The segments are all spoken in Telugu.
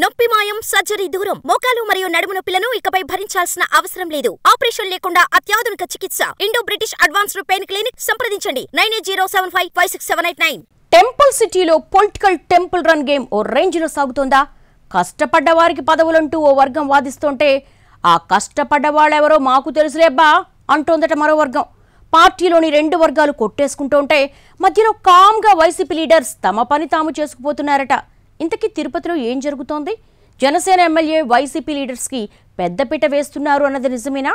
నొప్పి మాయం సర్జరీ దూరం మోకాలు మరియు నడుము నొప్పులను ఇకపై భరించాల్సిన అవసరం లేదు ఆపరేషన్ లేకుండా అత్యాధునిక చికిత్స Indo British advanced pain clinic సంప్రదించండి nine eight zero seven five five six seven eight nine temple సిటీలో పొలిటికల్ టెంపుల్ రన్ గేమ్ ఓ రేంజ్ లో సాగుతోందా కష్టపడ్డ వారికి పదవులంటూ ఓ వర్గం వాదిస్తుంటే ఆ కష్టపడ్డ వాళ్ళెవరో మాకు తెలుసులేబ్బా అంటోందట మరో వర్గం పార్టీలోని రెండు వర్గాలు కొట్టేసుకుంటూ ఉంటే మధ్యలో కామ్గా వైసీపీ లీడర్స్ తమ పని తాము చేసుకుపోతున్నారట ఇంతకీ తిరుపతిలో ఏం జరుగుతోంది జనసేన ఎమ్మెల్యే వైసీపీ లీడర్స్కి పెద్దపీట వేస్తున్నారు అన్నది నిజమేనా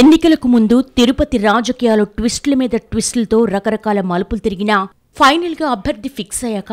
ఎన్నికలకు ముందు తిరుపతి రాజకీయాలు ట్విస్టుల మీద ట్విస్టులతో రకరకాల మలుపులు తిరిగినా ఫైనల్గా అభ్యర్థి ఫిక్స్ అయ్యాక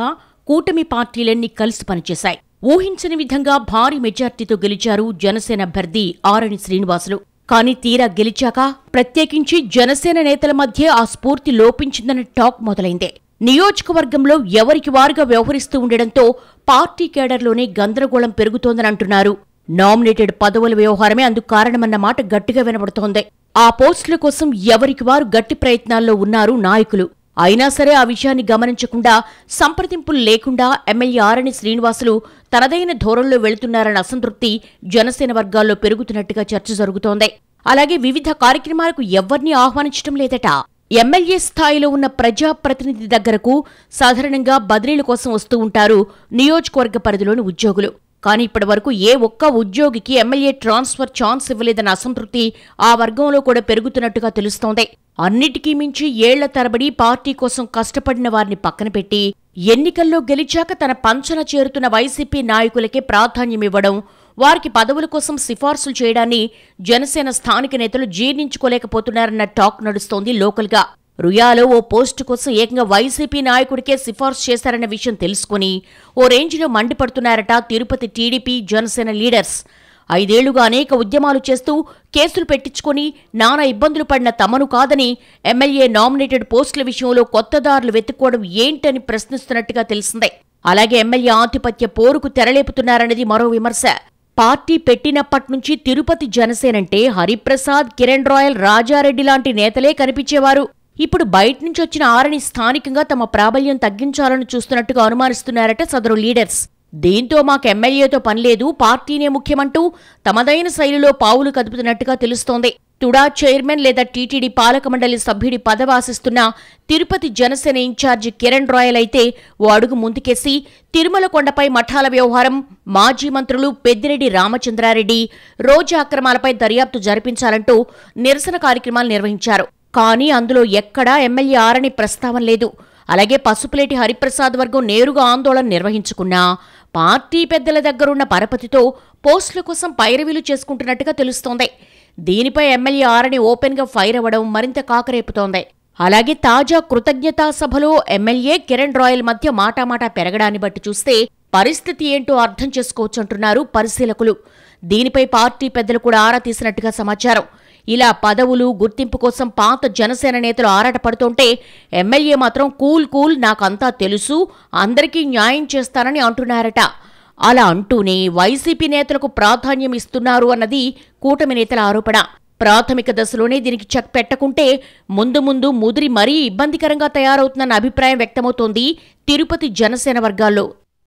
కూటమి పార్టీలన్నీ కలిసి పనిచేశాయి ఊహించని విధంగా భారీ మెజార్టీతో గెలిచారు జనసేన అభ్యర్థి ఆరణి శ్రీనివాసులు కానీ తీరా గెలిచాక ప్రత్యేకించి జనసేన నేతల మధ్య ఆ స్ఫూర్తి లోపించిందన్న టాక్ మొదలైందే నియోజకవర్గంలో ఎవరికి వారుగా వ్యవహరిస్తూ ఉండడంతో పార్టీ కేడర్లోనే గందరగోళం పెరుగుతోందనంటున్నారు నామినేటెడ్ పదవుల వ్యవహారమే అందుకు కారణమన్న మాట గట్టిగా వినబడుతోంది ఆ పోస్టుల కోసం ఎవరికి వారు గట్టి ప్రయత్నాల్లో ఉన్నారు నాయకులు అయినా సరే ఆ విషయాన్ని గమనించకుండా సంప్రదింపులు లేకుండా ఎమ్మెల్యే ఆరణి శ్రీనివాసులు తనదైన ధోరణిలో వెళుతున్నారన్న అసంతృప్తి జనసేన వర్గాల్లో పెరుగుతున్నట్టుగా చర్చ జరుగుతోంది అలాగే వివిధ కార్యక్రమాలకు ఎవరినీ ఆహ్వానించడం లేదట ఎమ్మెల్యే స్థాయిలో ఉన్న ప్రజాప్రతినిధి దగ్గరకు సాధారణంగా బదిలీల కోసం వస్తూ ఉంటారు నియోజకవర్గ పరిధిలోని ఉద్యోగులు కానీ ఇప్పటి వరకు ఏ ఒక్క ఉద్యోగికి ఎమ్మెల్యే ట్రాన్స్ఫర్ ఛాన్స్ ఇవ్వలేదన్న అసంతృప్తి ఆ వర్గంలో కూడా పెరుగుతున్నట్టుగా తెలుస్తోంది అన్నిటికీ మించి ఏళ్ల తరబడి పార్టీ కోసం కష్టపడిన వారిని పక్కన పెట్టి ఎన్నికల్లో గెలిచాక తన పంచన చేరుతున్న వైసీపీ నాయకులకే ప్రాధాన్యమివ్వడం వారికి పదవుల కోసం సిఫార్సులు చేయడాన్ని జనసేన స్థానిక నేతలు జీర్ణించుకోలేకపోతున్నారన్న టాక్ నడుస్తోంది లోకల్గా రుయాలో ఓ పోస్టు కోసం ఏకంగా వైసీపీ నాయకుడికే సిఫార్సు చేశారన్న విషయం తెలుసుకుని ఓ రేంజ్లో మండిపడుతున్నారట తిరుపతి టీడీపీ జనసేన లీడర్స్ ఐదేళ్లుగా అనేక ఉద్యమాలు చేస్తూ కేసులు పెట్టించుకుని నానా ఇబ్బందులు పడిన తమను కాదని ఎమ్మెల్యే నామినేటెడ్ పోస్టుల విషయంలో కొత్తదారులు వెతుక్కోవడం ఏంటని ప్రశ్నిస్తున్నట్టుగా తెలిసిందే అలాగే ఎమ్మెల్యే ఆధిపత్య పోరుకు తెరలేపుతున్నారనేది మరో విమర్శ పార్టీ పెట్టినప్పటి నుంచి తిరుపతి జనసేనంటే హరిప్రసాద్ కిరణ్ రాయల్ రాజారెడ్డి లాంటి నేతలే కనిపించేవారు ఇప్పుడు బయట నుంచి వచ్చిన ఆరని స్థానికంగా తమ ప్రాబల్యం తగ్గించాలని చూస్తున్నట్టుగా అనుమానిస్తున్నారట సదరు లీడర్స్ దీంతో మాకు ఎమ్మెల్యేతో పనిలేదు పార్టీనే ముఖ్యమంటూ తమదైన శైలిలో పావులు కదుపుతున్నట్టుగా తెలుస్తోంది తుడా చైర్మన్ లేదా టీటీడీ పాలక మండలి సభ్యుడి పదవాసిస్తున్న తిరుపతి జనసేన ఇన్ఛార్జి కిరణ్ రాయల్ అయితే ఓ అడుగు ముందుకేసి తిరుమల కొండపై మఠాల వ్యవహారం మాజీ మంత్రులు పెద్దిరెడ్డి రామచంద్రారెడ్డి రోజు అక్రమాలపై దర్యాప్తు జరిపించాలంటూ నిరసన కార్యక్రమాలు నిర్వహించారు కానీ అందులో ఎక్కడా ఎమ్మెల్యే ఆరని ప్రస్తావన లేదు అలాగే పసుపులేటి హరిప్రసాద్ వర్గం నేరుగా ఆందోళన నిర్వహించుకున్నా పార్టీ పెద్దల దగ్గరున్న పరపతితో పోస్టుల కోసం పైరవీలు చేసుకుంటున్నట్టుగా తెలుస్తోంది దీనిపై ఎమ్మెల్యే ఆరని ఓపెన్గా ఫైర్ అవ్వడం మరింత కాకరేపుతోంది అలాగే తాజా కృతజ్ఞతా సభలో ఎమ్మెల్యే కిరణ్ రాయల్ మధ్య మాటామాటా పెరగడాన్ని బట్టి చూస్తే పరిస్థితి ఏంటో అర్థం చేసుకోవచ్చంటున్నారు పరిశీలకులు దీనిపై పార్టీ పెద్దలు కూడా ఆరా తీసినట్టుగా సమాచారం ఇలా పదవులు గుర్తింపు కోసం పాత జనసేన నేతలు ఆరాటపడుతుంటే ఎమ్మెల్యే మాత్రం కూల్ కూల్ నాకంతా తెలుసు అందరికీ న్యాయం చేస్తానని అంటున్నారట అలా అంటూనే వైసీపీ నేతలకు ప్రాధాన్యం ఇస్తున్నారు అన్నది కూటమి నేతల ఆరోపణ ప్రాథమిక దశలోనే దీనికి చెక్ పెట్టకుంటే ముందు ముందు ముదిరి మరీ ఇబ్బందికరంగా తయారవుతుందన్న అభిప్రాయం వ్యక్తమవుతోంది తిరుపతి జనసేన వర్గాల్లో